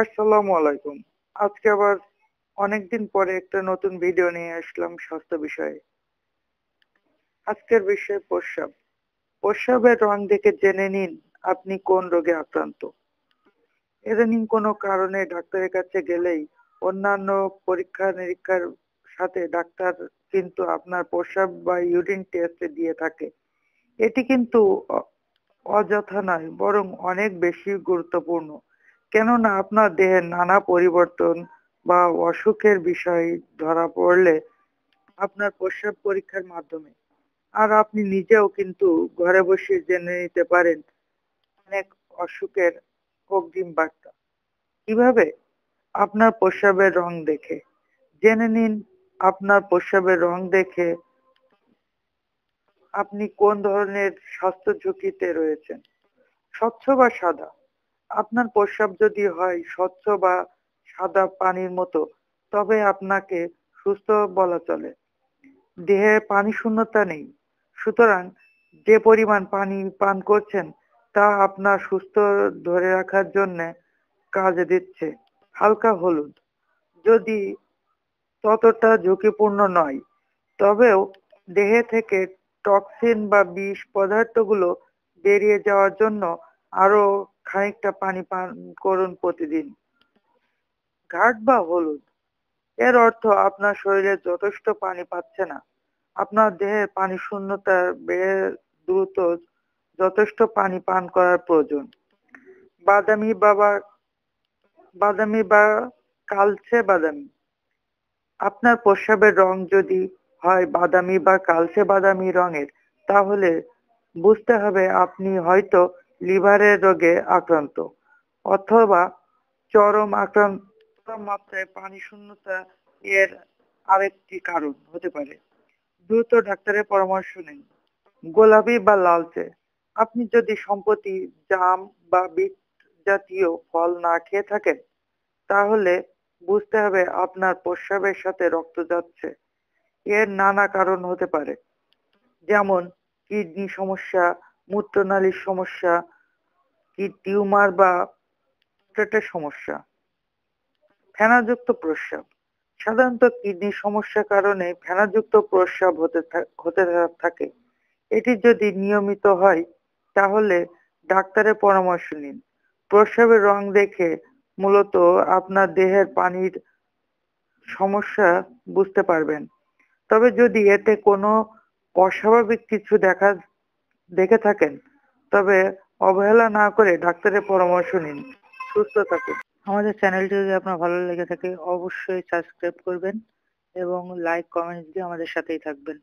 আসসালামু আলাইকুম আজকে আবার অনেকদিন পরে একটা নতুন ভিডিও নিয়ে আসলাম স্বাস্থ্য বিষয়ে আজকের বিষয় প্রস্রাব প্রস্রাবের রং দেখে জেনে নিন আপনি কোন রোগে আক্রান্ত এদানিং কোনো কারণে ডাক্তারের কাছে গেলেই অন্যান্য পরীক্ষা নিরীক্ষার সাথে ডাক্তার কিন্তু আপনার প্রস্রাব বা ইউরিন টেস্টে দিয়ে থাকে এটি কিন্তু অযথা নয় বরং অনেক বেশি গুরুত্বপূর্ণ কেননা আপনার দেহের নানা পরিবর্তন বা অসুখের বিষয় ধরা পড়লে আপনার প্রস্রাব পরীক্ষার মাধ্যমে আর আপনি নিজেও কিন্তু ঘরে বসে জেনে নিতে পারেন অনেক অসুখের অগ্রিম বার্তা কিভাবে আপনার প্রস্রাবের রং দেখে জেনে নিন আপনার প্রস্রাবের রং দেখে আপনি কোন ধরনের স্বাস্থ্য ঝুঁকিতে রয়েছেন স্বচ্ছ বা সাদা আপনার প্রস্রাব যদি হয় স্বচ্ছ বা সাদা পানির মতো তবে আপনাকে সুস্থ বলা চলে দেহে পানি শূন্যতা নেই সুতরাং যে পরিমাণ পানি পান করছেন তা আপনার সুস্থ ধরে রাখার জন্য কাজে দিচ্ছে হালকা হলুদ যদি ততটা ঝুঁকিপূর্ণ নয় তবেও দেহে থেকে টক্সিন বা বিষ পদার্থগুলো বেরিয়ে যাওয়ার জন্য আরো খানিকটা পানি পান করুন প্রতিদিন ঘাট বা হলুদ এর অর্থ আপনার শরীরে যথেষ্ট পানি পাচ্ছে না আপনার দেহে পানি শূন্যতা বেড়ে দ্রুত যথেষ্ট পানি পান করার প্রয়োজন বাদামি বাবা বাদামি বা কালচে বাদামি আপনার প্রস্রাবের রং যদি হয় বাদামি বা কালচে বাদামি রঙের তাহলে বুঝতে হবে আপনি হয়তো লিভারের রোগে আক্রান্ত অথবা চরম আক্রান্ত মাত্রায় পানি শূন্যতা এর আরেকটি কারণ হতে পারে দ্রুত ডাক্তারের পরামর্শ নিন গোলাপি বা লালচে আপনি যদি সম্প্রতি জাম বা বিট জাতীয় ফল না খেয়ে থাকেন তাহলে বুঝতে হবে আপনার প্রস্রাবের সাথে রক্ত যাচ্ছে এর নানা কারণ হতে পারে যেমন কিডনি সমস্যা মূত্রনালীর সমস্যা কি টিউমার বা প্রোস্টেটের সমস্যা ফেনাযুক্ত প্রস্রাব সাধারণত কিডনি সমস্যার কারণে ফেনাযুক্ত প্রস্রাব হতে হতে থাকে এটি যদি নিয়মিত হয় তাহলে ডাক্তারের পরামর্শ নিন প্রস্রাবের রং দেখে মূলত আপনার দেহের পানির সমস্যা বুঝতে পারবেন তবে যদি এতে কোনো অস্বাভাবিক কিছু দেখা দেখে থাকেন তবে অবহেলা না করে ডাক্তারের পরামর্শ নিন সুস্থ থাকুন আমাদের চ্যানেলটি যদি আপনার ভালো লেগে থাকে অবশ্যই সাবস্ক্রাইব করবেন এবং লাইক কমেন্টস দিয়ে আমাদের সাথেই থাকবেন